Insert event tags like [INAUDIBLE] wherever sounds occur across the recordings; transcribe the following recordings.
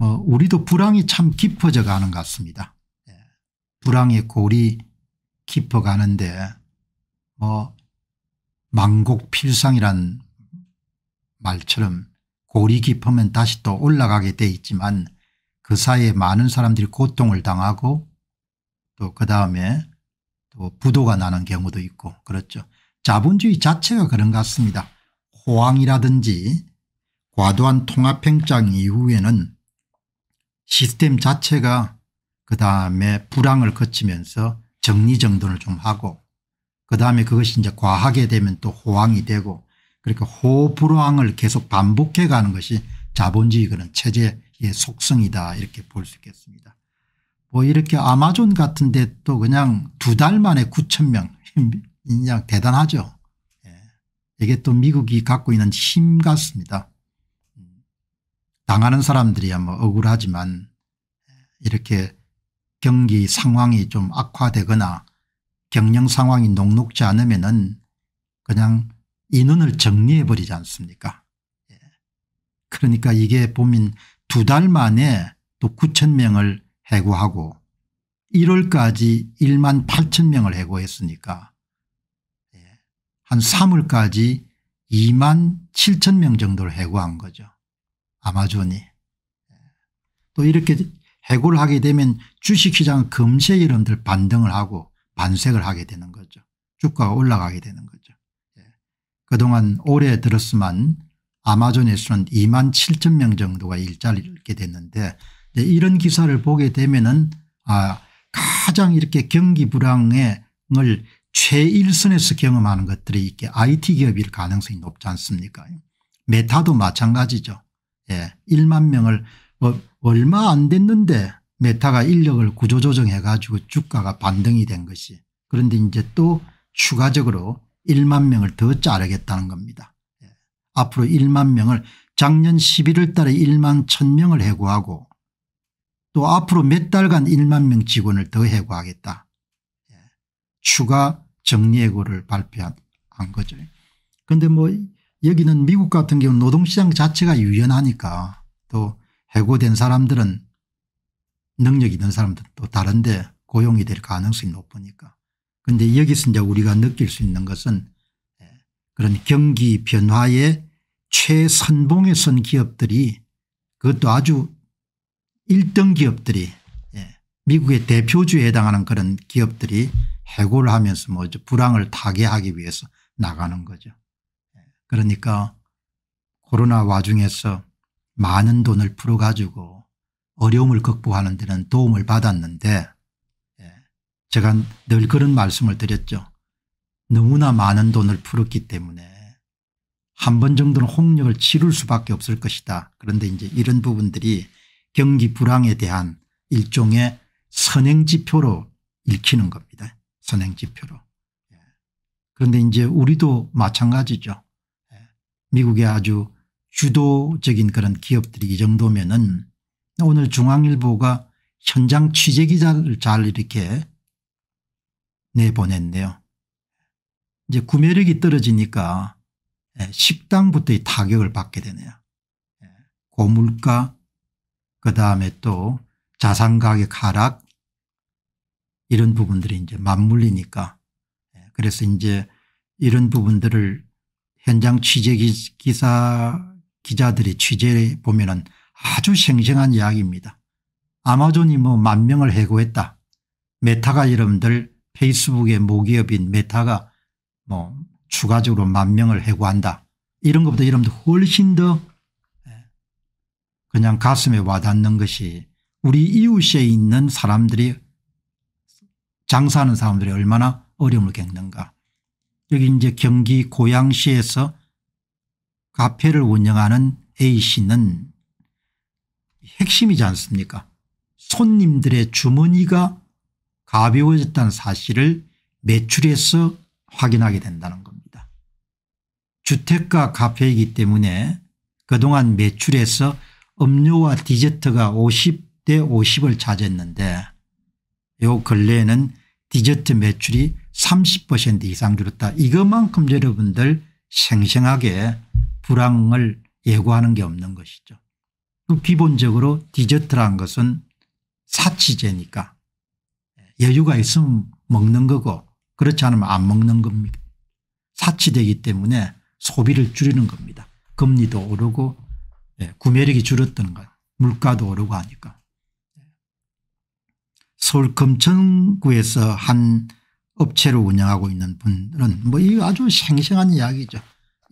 어 우리도 불황이 참 깊어져 가는 것 같습니다. 예. 불황의 골이 깊어 가는데 뭐 망곡필상이란 말처럼 골이 깊으면 다시 또 올라가게 돼 있지만 그 사이에 많은 사람들이 고통을 당하고 또 그 다음에 또 부도가 나는 경우도 있고 그렇죠. 자본주의 자체가 그런 것 같습니다. 호황이라든지 과도한 통합행장 이후에는 시스템 자체가 그다음에 불황을 거치면서 정리정돈을 좀 하고 그다음에 그것이 이제 과하게 되면 또 호황이 되고 그러니까 호불황을 호 계속 반복해 가는 것이 자본주의 그런 체제의 속성이다 이렇게 볼 수 있겠습니다. 뭐 이렇게 아마존 같은 데 또 그냥 두 달 만에 9천 명 [LAUGHS] 그냥 대단하죠. 예. 이게 또 미국이 갖고 있는 힘 같습니다. 당하는 사람들이야 뭐 억울하지만 이렇게 경기 상황이 좀 악화되거나 경영 상황이 녹록지 않으면은 그냥 인원을 정리해 버리지 않습니까 예. 그러니까 이게 보면 두 달 만에 또 9천 명을 해고하고 1월까지 1만 8천 명을 해고했으니까 예. 한 3월까지 2만 7천 명 정도를 해고한 거죠. 아마존이. 또 이렇게 해고를 하게 되면 주식시장 금세 이름들 반등을 하고 반색을 하게 되는 거죠. 주가가 올라가게 되는 거죠. 예. 그동안 올해 들었으만 아마존에서는 2만 7천 명 정도가 일자를 잃게 됐는데 이런 기사를 보게 되면은 아 가장 이렇게 경기 불황을 최일선에서 경험하는 것들이 이게 IT 기업일 가능성이 높지 않습니까? 메타도 마찬가지죠. 예, 1만 명을 어, 얼마 안 됐는데 메타가 인력을 구조조정해 가지고 주가가 반등이 된 것이 그런데 이제 또 추가적으로 1만 명을 더 자르겠다는 겁니다. 예. 앞으로 1만 명을 작년 11월 달에 1만 1000명을 해고하고 또 앞으로 몇 달간 1만 명 직원을 더 해고하겠다. 예. 추가 정리해고를 발표한 거죠. 그런데 뭐 여기는 미국 같은 경우 는 노동시장 자체가 유연하니까 또 해고된 사람들은 능력 있는 사람들은 또 다른데 고용이 될 가능성이 높으니까. 그런데 여기서 이제 우리가 느낄 수 있는 것은 예, 그런 경기 변화의 최선봉에 선 기업들이 그것도 아주 1등 기업들이 예, 미국의 대표주에 해당하는 그런 기업들이 해고를 하면서 뭐 불황을 타개하기 위해서 나가는 거죠. 그러니까 코로나 와중에서 많은 돈을 풀어가지고 어려움을 극복하는 데는 도움을 받았는데 예, 제가 늘 그런 말씀을 드렸죠. 너무나 많은 돈을 풀었기 때문에 한 번 정도는 홍역을 치를 수밖에 없을 것이다. 그런데 이제 이런 부분들이 경기 불황에 대한 일종의 선행지표로 읽히는 겁니다. 선행지표로. 예. 그런데 이제 우리도 마찬가지죠. 미국의 아주 주도적인 그런 기업들이 이 정도면은 오늘 중앙일보가 현장 취재기자를 잘 이렇게 내보냈네요. 이제 구매력이 떨어지니까 예, 식당부터의 타격을 받게 되네요. 예, 고물가 그다음에 또 자산가격 하락 이런 부분들이 이제 맞물리니까 예, 그래서 이제 이런 부분들을 현장 취재 기사 기자들이 취재해 보면은 아주 생생한 이야기입니다. 아마존이 뭐 만 명을 해고했다. 메타가 여러분들 페이스북의 모기업인 메타가 뭐 추가적으로 만 명을 해고한다. 이런 것보다 여러분들 훨씬 더 예, 그냥 가슴에 와닿는 것이 우리 이웃에 있는 사람들이 장사하는 사람들이 얼마나 어려움을 겪는가. 여기 이제 경기 고양시에서 카페를 운영하는 A씨는 핵심이지 않습니까 손님들의 주머니가 가벼워졌다는 사실을 매출에서 확인하게 된다는 겁니다. 주택가 카페이기 때문에 그동안 매출에서 음료와 디저트가 50대 50을 차지했는데 요 근래에는 디저트 매출이 30% 이상 줄었다. 이것만큼 여러분들 생생하게 불황을 예고하는 게 없는 것이죠. 그 기본적으로 디저트란 것은 사치제니까 여유가 있으면 먹는 거고 그렇지 않으면 안 먹는 겁니다. 사치되기 때문에 소비를 줄이는 겁니다. 금리도 오르고 예, 구매력이 줄었던 것 물가도 오르고 하니까. 서울 금천구에서 한 업체를 운영하고 있는 분들은 뭐 이 아주 생생한 이야기죠.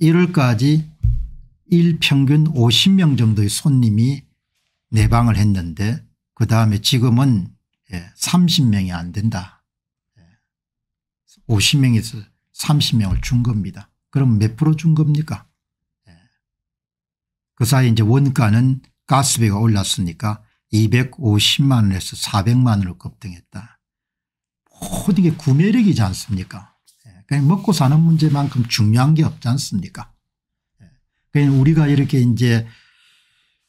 1월까지 일평균 50명 정도의 손님이 내방을 했는데 그다음에 지금은 30명이 예, 안 된다. 50명에서 예. 30명을 준 겁니다. 그럼 몇 프로 준 겁니까? 예. 그 사이 이제 원가는 가스비가 올랐으니까 250만 원에서 400만 원으로 급등했다. 모든 게 구매력이지 않습니까 예, 그냥 먹고 사는 문제만큼 중요한 게 없지 않습니까 예, 그냥 우리가 이렇게 이제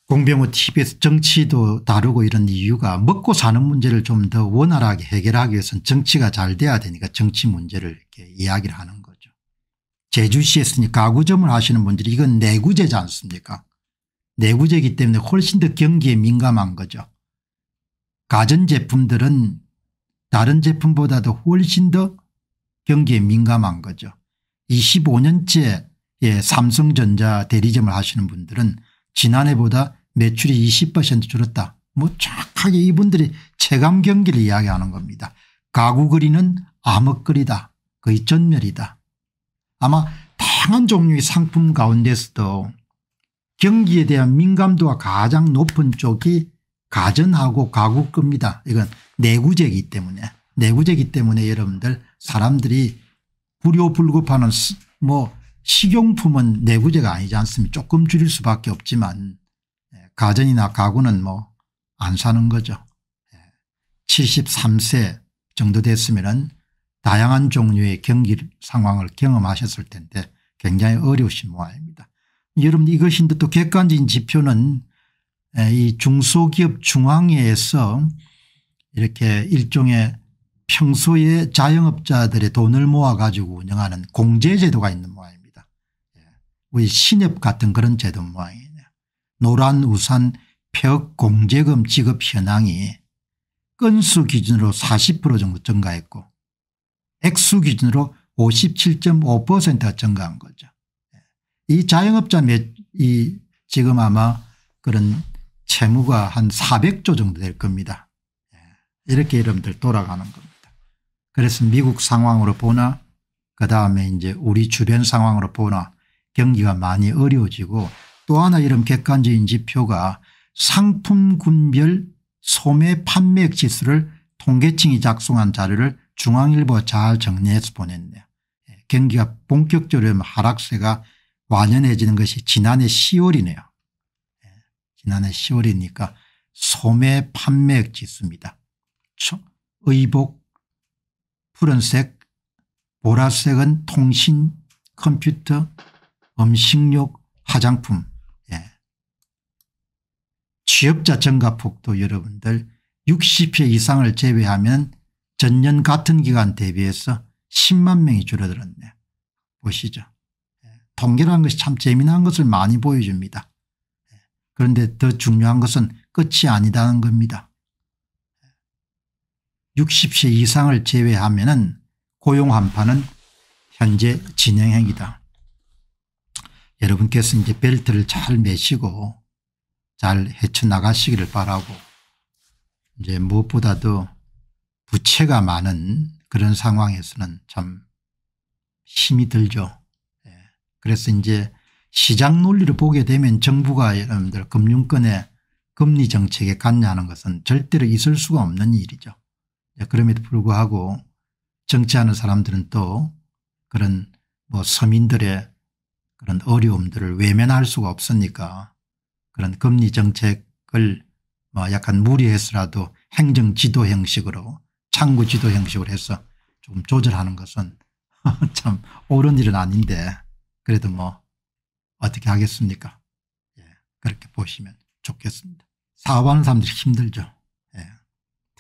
공병호 TV에서 정치도 다루고 이런 이유가 먹고 사는 문제를 좀 더 원활하게 해결하기 위해서는 정치가 잘 돼야 되니까 정치 문제를 이렇게 이야기를 하는 거죠. 제주시에 있 가구점을 하시는 분들이 이건 내구재지 않습니까 내구재이기 때문에 훨씬 더 경기에 민감한 거죠. 가전제품들은 다른 제품보다도 훨씬 더 경기에 민감한 거죠. 25년째 예, 삼성전자 대리점을 하시는 분들은 지난해보다 매출이 20% 줄었다. 뭐 정확하게 이분들이 체감 경기를 이야기하는 겁니다. 가구거리는 암흑거리다. 거의 전멸이다. 아마 다양한 종류의 상품 가운데서도 경기에 대한 민감도가 가장 높은 쪽이 가전하고 가구 겁니다. 이건 내구제이기 때문에 내구제이기 때문에 여러분들 사람들이 불효불급하는 뭐 식용품은 내구제가 아니지 않습니까 조금 줄일 수밖에 없지만 예, 가전이나 가구는 뭐 안 사는 거죠. 73세 예, 정도 됐으면 다양한 종류의 경기 상황을 경험하셨을 텐데 굉장히 어려우신 모양입니다. 여러분 이것인데 또 객관적인 지표는 예, 이 중소기업 중앙회에서 이렇게 일종의 평소에 자영업자들의 돈을 모아 가지고 운영하는 공제제도가 있는 모양입니다. 예. 우리 신협 같은 그런 제도 모양이에요. 노란 우산 폐업 공제금 지급 현황이 건수 기준으로 40% 정도 증가했고 액수 기준으로 57.5%가 증가한 거죠. 예. 이 자영업자 이 지금 아마 그런 채무가 한 400조 정도 될 겁니다. 이렇게 여러분들 돌아가는 겁니다. 그래서 미국 상황으로 보나 그 다음에 이제 우리 주변 상황으로 보나 경기가 많이 어려워지고 또 하나 이런 객관적인 지표가 상품군별 소매 판매액 지수를 통계청이 작성한 자료를 중앙일보가 잘 정리해서 보냈네요. 예, 경기가 본격적으로 하락세가 완연해지는 것이 지난해 10월이네요. 예, 지난해 10월이니까 소매 판매액 지수입니다. 그렇죠? 의복, 푸른색, 보라색은 통신, 컴퓨터, 음식료, 화장품. 예. 취업자 증가폭도 여러분들 60회 이상을 제외하면 전년 같은 기간 대비해서 10만 명이 줄어들었네요. 보시죠. 예. 통계라는 것이 참 재미난 것을 많이 보여줍니다. 예. 그런데 더 중요한 것은 끝이 아니다는 겁니다. 60세 이상을 제외하면 고용 한파는 현재 진행형이다. 여러분께서 이제 벨트를 잘 매시고 잘 헤쳐나가시기를 바라고 이제 무엇보다도 부채가 많은 그런 상황에서는 참 힘이 들죠. 예. 그래서 이제 시장 논리를 보게 되면 정부가 여러분들 금융권의 금리 정책에 관여는 것은 절대로 있을 수가 없는 일이죠. 그럼에도 불구하고 정치하는 사람들은 또 그런 뭐 서민들의 그런 어려움들을 외면할 수가 없으니까 그런 금리 정책을 뭐 약간 무리해서라도 행정 지도 형식으로 창구 지도 형식으로 해서 조금 조절하는 것은 [LAUGHS] 참 옳은 일은 아닌데 그래도 뭐 어떻게 하겠습니까 예, 그렇게 보시면 좋겠습니다. 사업하는 사람들이 힘들죠.